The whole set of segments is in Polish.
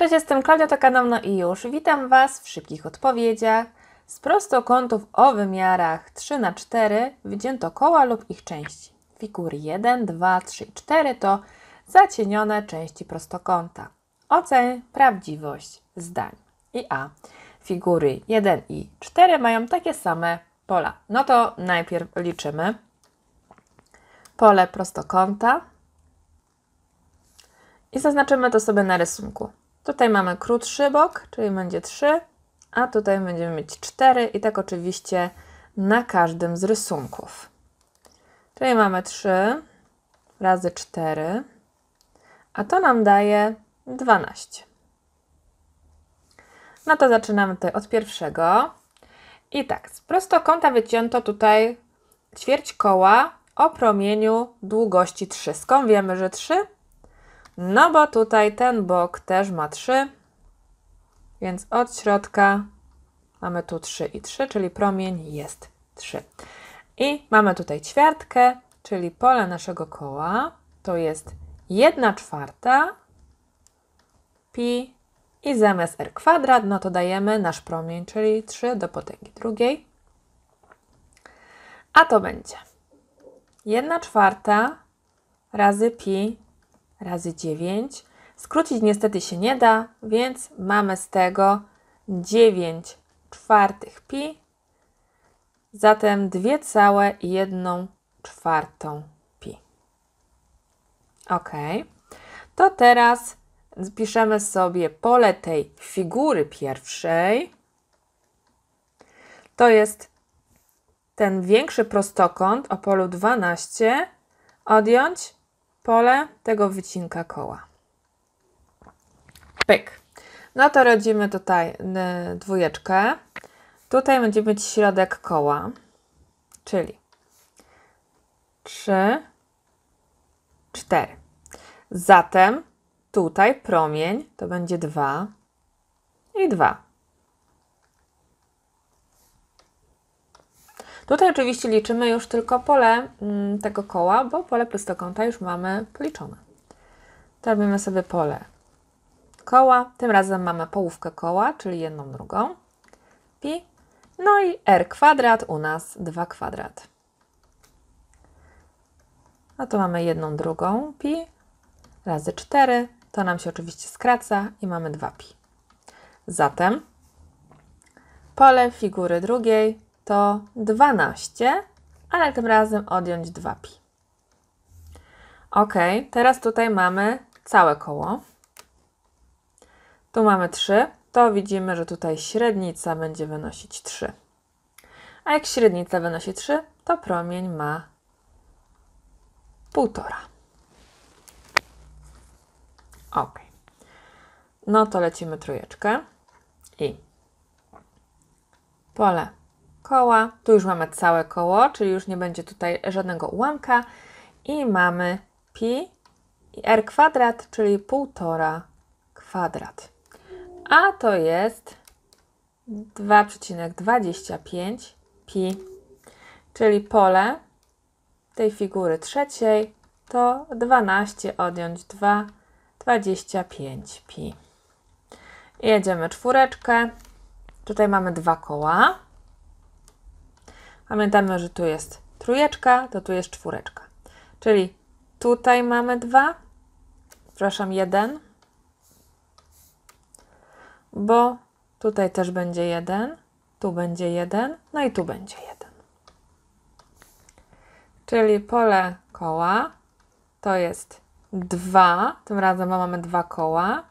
Cześć, jestem Klaudia Tokanowno i już witam Was w szybkich odpowiedziach. Z prostokątów o wymiarach 3 x 4 wycięto koła lub ich części. Figury 1, 2, 3 i 4 to zacienione części prostokąta. Oceń prawdziwość zdań. I A. Figury 1 i 4 mają takie same pola. No to najpierw liczymy. Pole prostokąta. I zaznaczymy to sobie na rysunku. Tutaj mamy krótszy bok, czyli będzie 3, a tutaj będziemy mieć 4 i tak oczywiście na każdym z rysunków. Czyli mamy 3 razy 4, a to nam daje 12. No to zaczynamy tutaj od pierwszego. I tak, z prostokąta wycięto tutaj ćwierć koła o promieniu długości 3. Skąd wiemy, że 3? No bo tutaj ten bok też ma 3, więc od środka mamy tu 3 i 3, czyli promień jest 3. I mamy tutaj ćwiartkę, czyli pole naszego koła to jest 1 czwarta pi i zamiast r kwadrat, no to dajemy nasz promień, czyli 3 do potęgi drugiej. A to będzie 1 czwarta razy pi razy 9. Skrócić niestety się nie da, więc mamy z tego 9 czwartych pi, zatem 2 całe i 1 czwartą pi. Ok, to teraz piszemy sobie pole tej figury pierwszej. To jest ten większy prostokąt o polu 12, odjąć pole tego wycinka koła. Pyk. No to rodzimy tutaj y, dwójeczkę. Tutaj będzie mieć środek koła, czyli 3, 4. Zatem tutaj promień to będzie 2 i 2. Tutaj oczywiście liczymy już tylko pole mm, tego koła, bo pole prostokąta już mamy policzone. To robimy sobie pole koła. Tym razem mamy połówkę koła, czyli jedną drugą. Pi. No i r kwadrat u nas 2 kwadrat. No to mamy jedną drugą pi razy 4. To nam się oczywiście skraca i mamy 2 pi. Zatem pole figury drugiej to 12, ale tym razem odjąć 2pi. Ok, teraz tutaj mamy całe koło. Tu mamy 3, to widzimy, że tutaj średnica będzie wynosić 3. A jak średnica wynosi 3, to promień ma 1,5. Ok. No to lecimy trójeczkę i pole tu już mamy całe koło, czyli już nie będzie tutaj żadnego ułamka. I mamy pi i r kwadrat, czyli 1,5 kwadrat. A to jest 2,25 pi, czyli pole tej figury trzeciej to 12 odjąć 2, 25 pi. Jedziemy czwóreczkę. Tutaj mamy dwa koła. Pamiętamy, że tu jest trójeczka, to tu jest czwóreczka. Czyli tutaj mamy dwa, przepraszam, jeden, bo tutaj też będzie jeden, tu będzie jeden, no i tu będzie jeden. Czyli pole koła to jest 2, tym razem mamy dwa koła,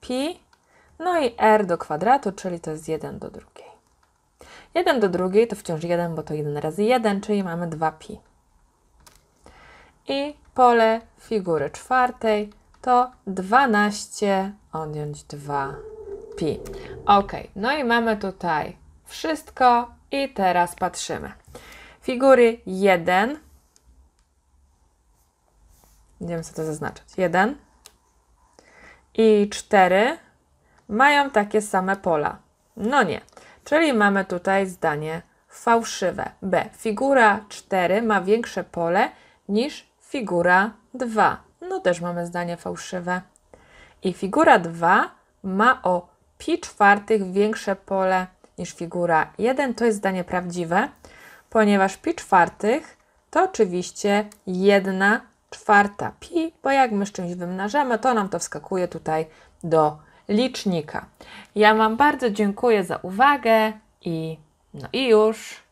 pi, no i r do kwadratu, czyli to jest 1 do drugiego. 1 do drugiej to wciąż 1, bo to 1 razy 1, czyli mamy 2pi. I pole figury czwartej to 12 odjąć 2pi. Ok, no i mamy tutaj wszystko i teraz patrzymy. Figury 1, nie wiem co to zaznaczać, 1 i 4 mają takie same pola. No nie, Czyli mamy tutaj zdanie fałszywe. B. Figura 4 ma większe pole niż figura 2. No też mamy zdanie fałszywe. I figura 2 ma o pi czwartych większe pole niż figura 1. To jest zdanie prawdziwe, ponieważ pi czwartych to oczywiście 1 czwarta pi, bo jak my z czymś wymnażamy, to nam to wskakuje tutaj do licznika. Ja Wam bardzo dziękuję za uwagę i no i już.